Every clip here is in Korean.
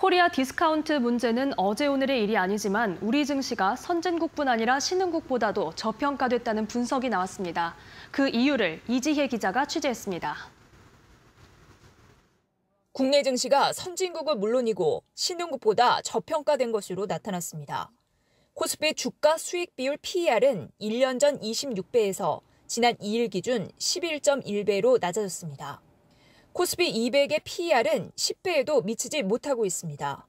코리아 디스카운트 문제는 어제 오늘의 일이 아니지만 우리 증시가 선진국뿐 아니라 신흥국보다도 저평가됐다는 분석이 나왔습니다. 그 이유를 이지혜 기자가 취재했습니다. 국내 증시가 선진국을 물론이고 신흥국보다 저평가된 것으로 나타났습니다. 코스피 주가 수익 비율 PER은 1년 전 26배에서 지난 2일 기준 11.1배로 낮아졌습니다. 코스피 200의 PER은 10배에도 미치지 못하고 있습니다.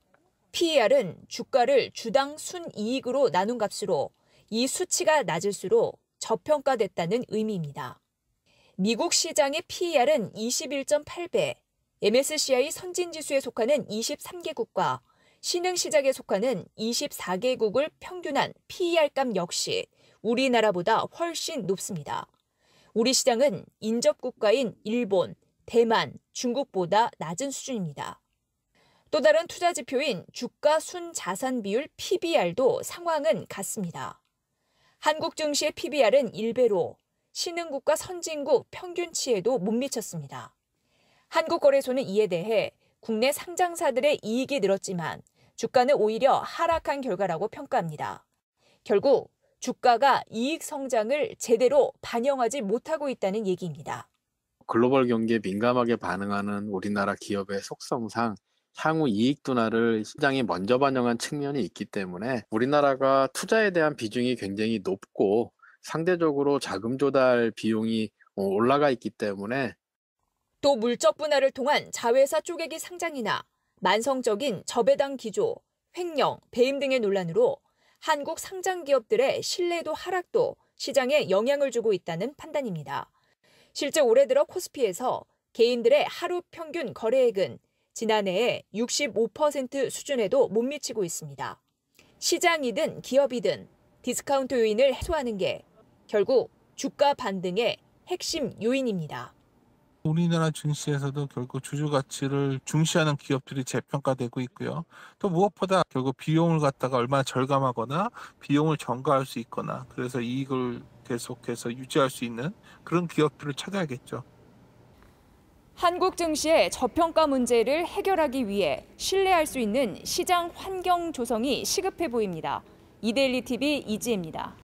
PER은 주가를 주당 순이익으로 나눈 값으로 이 수치가 낮을수록 저평가됐다는 의미입니다. 미국 시장의 PER은 21.8배, MSCI 선진지수에 속하는 23개국과 신흥 시장에 속하는 24개국을 평균한 PER 값 역시 우리나라보다 훨씬 높습니다. 우리 시장은 인접 국가인 일본, 대만, 중국보다 낮은 수준입니다. 또 다른 투자 지표인 주가 순자산 비율 PBR도 상황은 같습니다. 한국 증시의 PBR은 1배로 신흥국과 선진국 평균치에도 못 미쳤습니다. 한국거래소는 이에 대해 국내 상장사들의 이익이 늘었지만 주가는 오히려 하락한 결과라고 평가합니다. 결국 주가가 이익 성장을 제대로 반영하지 못하고 있다는 얘기입니다. 글로벌 경기에 민감하게 반응하는 우리나라 기업의 속성상 향후 이익 둔화를 시장이 먼저 반영한 측면이 있기 때문에 우리나라가 투자에 대한 비중이 굉장히 높고 상대적으로 자금 조달 비용이 어, 올라가 있기 때문에 또 물적 분할을 통한 자회사 쪼개기 상장이나 만성적인 저배당 기조, 횡령, 배임 등의 논란으로 한국 상장 기업들의 신뢰도 하락도 시장에 영향을 주고 있다는 판단입니다. 실제 올해 들어 코스피에서 개인들의 하루 평균 거래액은 지난해의 65% 수준에도 못 미치고 있습니다. 시장이든 기업이든 디스카운트 요인을 해소하는 게 결국 주가 반등의 핵심 요인입니다. 우리나라 증시에서도 결국 주주 가치를 중시하는 기업들이 재평가되고 있고요. 또 무엇보다 결국 비용을 갖다가 얼마나 절감하거나 비용을 전가할 수 있거나 그래서 이익을 계속해서 유지할 수 있는 그런 기업들을 찾아야겠죠. 한국 증시의 저평가 문제를 해결하기 위해 신뢰할 수 있는 시장 환경 조성이 시급해 보입니다. 이데일리 TV 이지입니다.